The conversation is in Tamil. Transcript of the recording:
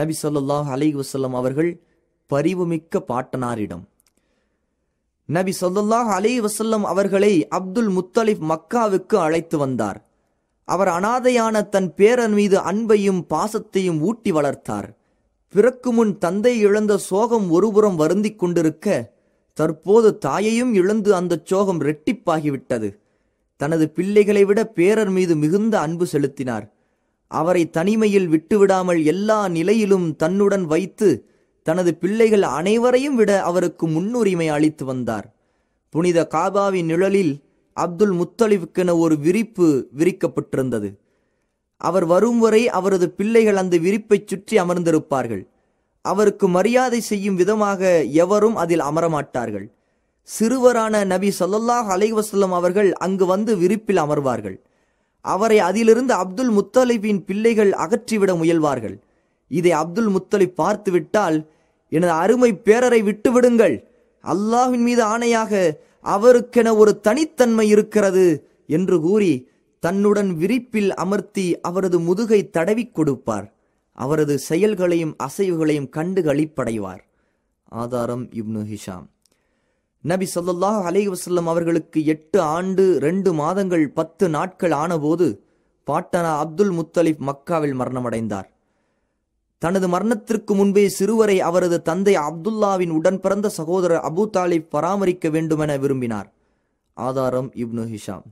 நபி சொல்லாஹ் அலை வசல்லம் அவர்கள் பரிவுமிக்க பாட்டனாரிடம் நபி சொல்லாஹ் அலை வசல்லம் அவர்களை அப்துல் முத்தலிப் மக்காவுக்கு அழைத்து வந்தார் அவர் அனாதையான தன் பேரன் மீது அன்பையும் பாசத்தையும் ஊட்டி வளர்த்தார் பிறக்கு முன் தந்தை இழந்த சோகம் ஒருபுறம் வருந்தி கொண்டிருக்க தற்போது தாயையும் இழந்து அந்த சோகம் ரெட்டிப்பாகிவிட்டது தனது பிள்ளைகளை விட பேரர் மீது மிகுந்த அன்பு செலுத்தினார் அவரை தனிமையில் விட்டுவிடாமல் எல்லா நிலையிலும் தன்னுடன் வைத்து தனது பிள்ளைகள் அனைவரையும் விட அவருக்கு முன்னுரிமை அளித்து வந்தார் புனித காபாவின் நிழலில் அப்துல் முத்தலிஃபுக்கென ஒரு விரிப்பு விரிக்கப்பட்டிருந்தது அவர் வரும் வரை அவரது பிள்ளைகள் அந்த விரிப்பைச் சுற்றி அமர்ந்திருப்பார்கள் அவருக்கு மரியாதை செய்யும் விதமாக எவரும் அதில் அமரமாட்டார்கள் சிறுவரான நபி சொல்லல்லாஹ் அலைவசல்லம் அவர்கள் அங்கு வந்து விரிப்பில் அமர்வார்கள் அவரை அதிலிருந்து அப்துல் முத்தலிபின் பிள்ளைகள் அகற்றிவிட முயல்வார்கள் இதை அப்துல் முத்தலிப் பார்த்துவிட்டால் எனது அருமை பேரரை விட்டுவிடுங்கள் அல்லாஹின் மீது ஆணையாக அவருக்கென ஒரு தனித்தன்மை இருக்கிறது என்று கூறி தன்னுடன் விரிப்பில் அமர்த்தி அவரது முதுகை தடவி கொடுப்பார் அவரது செயல்களையும் அசைவுகளையும் கண்டு களிப்படைவார் ஆதாரம் இப்னு ஹிஷாம் நபி சொல்லல்லாஹ் அலை வசல்லம் அவர்களுக்கு எட்டு ஆண்டு ரெண்டு மாதங்கள் பத்து நாட்கள் ஆனபோது பாட்டனா அப்துல் முத்தலிப் மக்காவில் மரணமடைந்தார் தனது மரணத்திற்கு முன்பே சிறுவரை அவரது தந்தை அப்துல்லாவின் உடன் பிறந்த சகோதரர் அபு தாலிப் பராமரிக்க வேண்டுமென விரும்பினார் ஆதாரம் இப்னு ஹிஷாம்